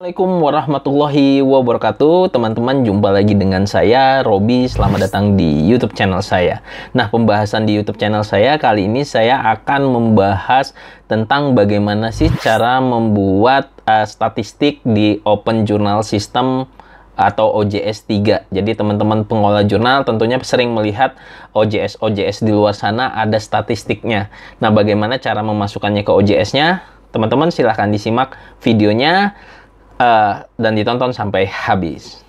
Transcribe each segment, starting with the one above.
Assalamualaikum warahmatullahi wabarakatuh Teman-teman jumpa lagi dengan saya Robi Selamat datang di Youtube channel saya Nah pembahasan di Youtube channel saya Kali ini saya akan membahas Tentang bagaimana sih cara membuat uh, statistik di Open Journal System atau OJS 3. Jadi teman-teman pengolah jurnal tentunya sering melihat OJS-OJS di luar sana ada statistiknya. Nah, bagaimana cara memasukkannya ke OJS-nya? Teman-teman silahkan disimak videonya uh, dan ditonton sampai habis.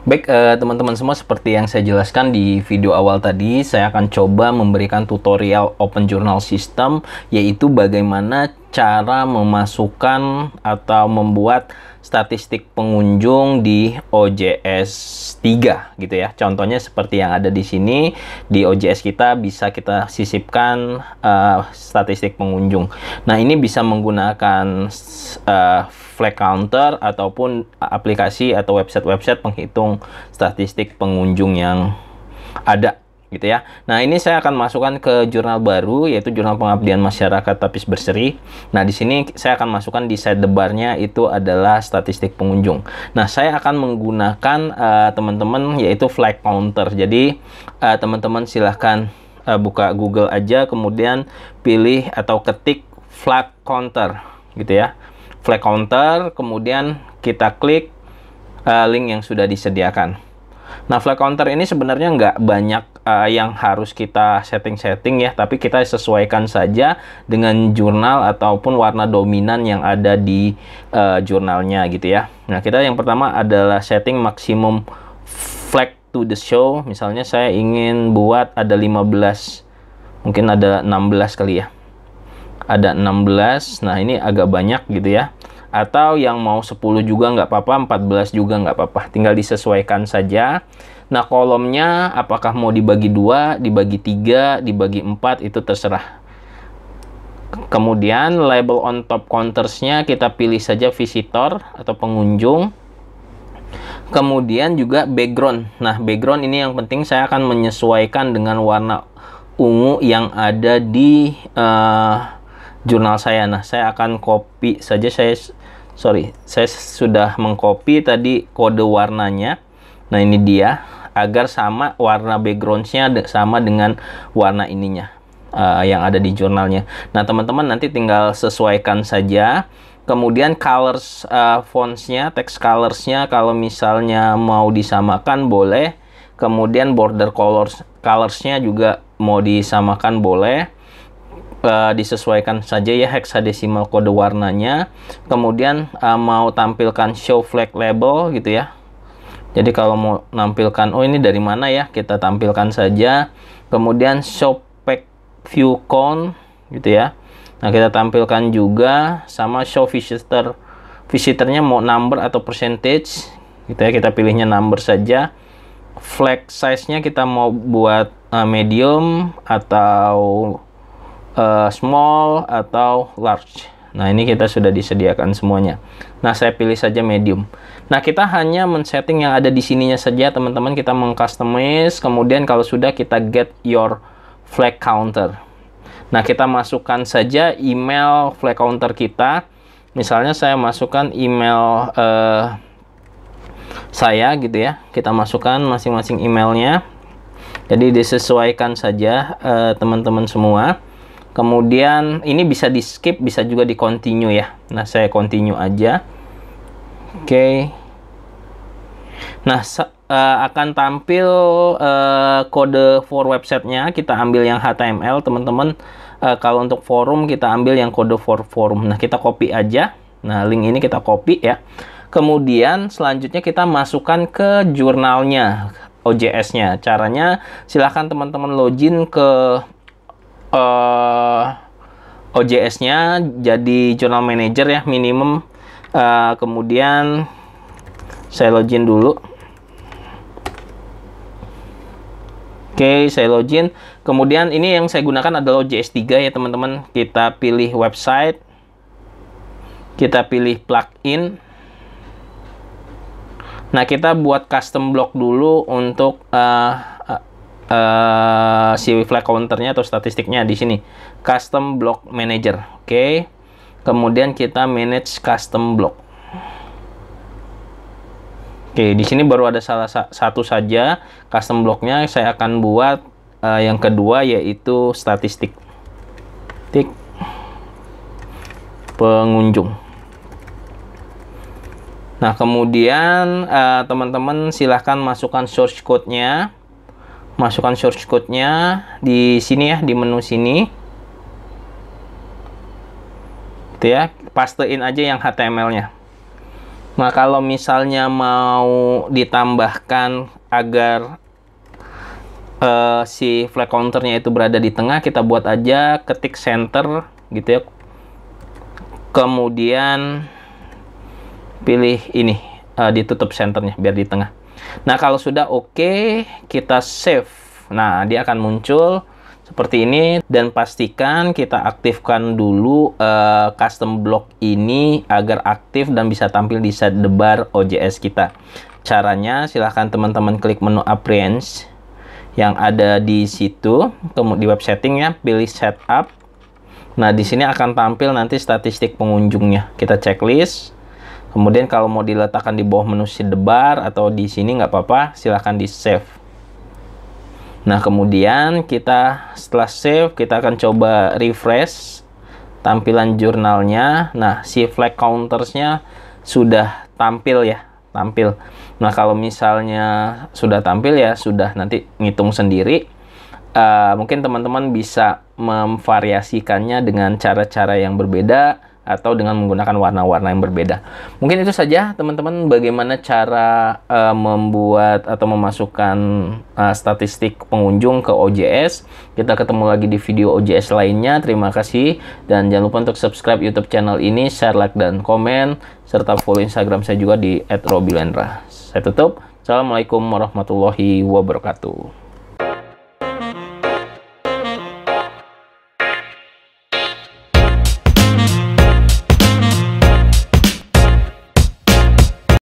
Baik eh, teman-teman uh, teman -teman semua seperti yang saya jelaskan di video awal tadi saya akan coba memberikan tutorial Open Journal System yaitu bagaimana cara memasukkan atau membuat statistik pengunjung di OJS 3 gitu ya. Contohnya seperti yang ada di sini di OJS kita bisa kita sisipkan uh, statistik pengunjung. Nah, ini bisa menggunakan uh, flag counter ataupun aplikasi atau website-website penghitung statistik pengunjung yang ada gitu ya. Nah, ini saya akan masukkan ke jurnal baru yaitu jurnal pengabdian masyarakat tapis berseri. Nah, di sini saya akan masukkan di side debarnya itu adalah statistik pengunjung. Nah, saya akan menggunakan eh, teman-teman uh, yaitu flag counter. Jadi, teman eh, teman-teman silahkan uh, buka Google aja kemudian pilih atau ketik flag counter gitu ya. Flag counter kemudian kita klik uh, link yang sudah disediakan. Nah, flag counter ini sebenarnya nggak banyak uh, yang harus kita setting-setting ya, tapi kita sesuaikan saja dengan jurnal ataupun warna dominan yang ada di uh, jurnalnya gitu ya. Nah, kita yang pertama adalah setting maksimum flag to the show. Misalnya saya ingin buat ada 15 mungkin ada 16 kali ya. Ada 16. Nah, ini agak banyak gitu ya. Atau yang mau 10 juga nggak apa-apa, 14 juga nggak apa-apa. Tinggal disesuaikan saja. Nah kolomnya apakah mau dibagi dua, dibagi tiga, dibagi empat itu terserah. Kemudian label on top countersnya kita pilih saja visitor atau pengunjung. Kemudian juga background. Nah background ini yang penting saya akan menyesuaikan dengan warna ungu yang ada di uh, jurnal saya. Nah saya akan copy saja saya sorry saya sudah mengcopy tadi kode warnanya. Nah ini dia agar sama warna backgroundnya sama dengan warna ininya uh, yang ada di jurnalnya. Nah teman-teman nanti tinggal sesuaikan saja. Kemudian colors uh, fontsnya, text colorsnya kalau misalnya mau disamakan boleh. Kemudian border colors colorsnya juga mau disamakan boleh. Uh, disesuaikan saja ya hexadecimal kode warnanya. Kemudian uh, mau tampilkan show flag label gitu ya jadi kalau mau nampilkan, oh ini dari mana ya, kita tampilkan saja. Kemudian shop pack view count gitu ya. Nah kita tampilkan juga sama show visitor. Visitornya mau number atau percentage gitu ya, kita pilihnya number saja. Flag size-nya kita mau buat uh, medium atau uh, small atau large Nah, ini kita sudah disediakan semuanya. Nah, saya pilih saja medium. Nah, kita hanya men-setting yang ada di sininya saja, teman-teman. Kita meng mengcustomize, kemudian kalau sudah kita get your flag counter. Nah, kita masukkan saja email flag counter kita. Misalnya saya masukkan email uh, saya gitu ya. Kita masukkan masing-masing emailnya. Jadi disesuaikan saja eh, teman-teman semua. Kemudian ini bisa di skip, bisa juga di continue ya. Nah, saya continue aja. Oke. Okay. Nah, uh, akan tampil uh, kode for websitenya. Kita ambil yang HTML, teman-teman. Uh, kalau untuk forum, kita ambil yang kode for forum. Nah, kita copy aja. Nah, link ini kita copy ya. Kemudian selanjutnya kita masukkan ke jurnalnya, OJS-nya. Caranya silahkan teman-teman login ke uh, eh, OJS-nya jadi journal manager ya minimum uh, kemudian saya login dulu oke okay, saya login kemudian ini yang saya gunakan adalah OJS 3 ya teman-teman kita pilih website kita pilih plugin nah kita buat custom block dulu untuk uh, uh, si flag counternya atau statistiknya di sini custom block manager oke okay. kemudian kita manage custom block oke okay, di sini baru ada salah satu saja custom blocknya saya akan buat uh, yang kedua yaitu statistik tik pengunjung Nah, kemudian eh, teman-teman uh, silahkan masukkan source code-nya masukkan source code-nya di sini ya, di menu sini. Gitu ya, pastein aja yang HTML-nya. Nah, kalau misalnya mau ditambahkan agar uh, si flag counternya itu berada di tengah, kita buat aja ketik center gitu ya. Kemudian pilih ini, uh, ditutup centernya biar di tengah. Nah, kalau sudah oke, okay, kita save. Nah, dia akan muncul seperti ini dan pastikan kita aktifkan dulu uh, custom block ini agar aktif dan bisa tampil di sidebar OJS kita. Caranya silahkan teman-teman klik menu appearance yang ada di situ, kemudian di web settingnya pilih setup. Nah, di sini akan tampil nanti statistik pengunjungnya. Kita checklist Kemudian kalau mau diletakkan di bawah menu sidebar atau di sini nggak apa-apa, silahkan di save. Nah kemudian kita setelah save kita akan coba refresh tampilan jurnalnya. Nah si flag countersnya sudah tampil ya, tampil. Nah kalau misalnya sudah tampil ya sudah nanti ngitung sendiri uh, mungkin teman-teman bisa memvariasikannya dengan cara-cara yang berbeda atau dengan menggunakan warna-warna yang berbeda. Mungkin itu saja teman-teman bagaimana cara uh, membuat atau memasukkan uh, statistik pengunjung ke OJS. Kita ketemu lagi di video OJS lainnya. Terima kasih dan jangan lupa untuk subscribe YouTube channel ini, share, like dan komen serta follow Instagram saya juga di @robilendra. Saya tutup. Assalamualaikum warahmatullahi wabarakatuh.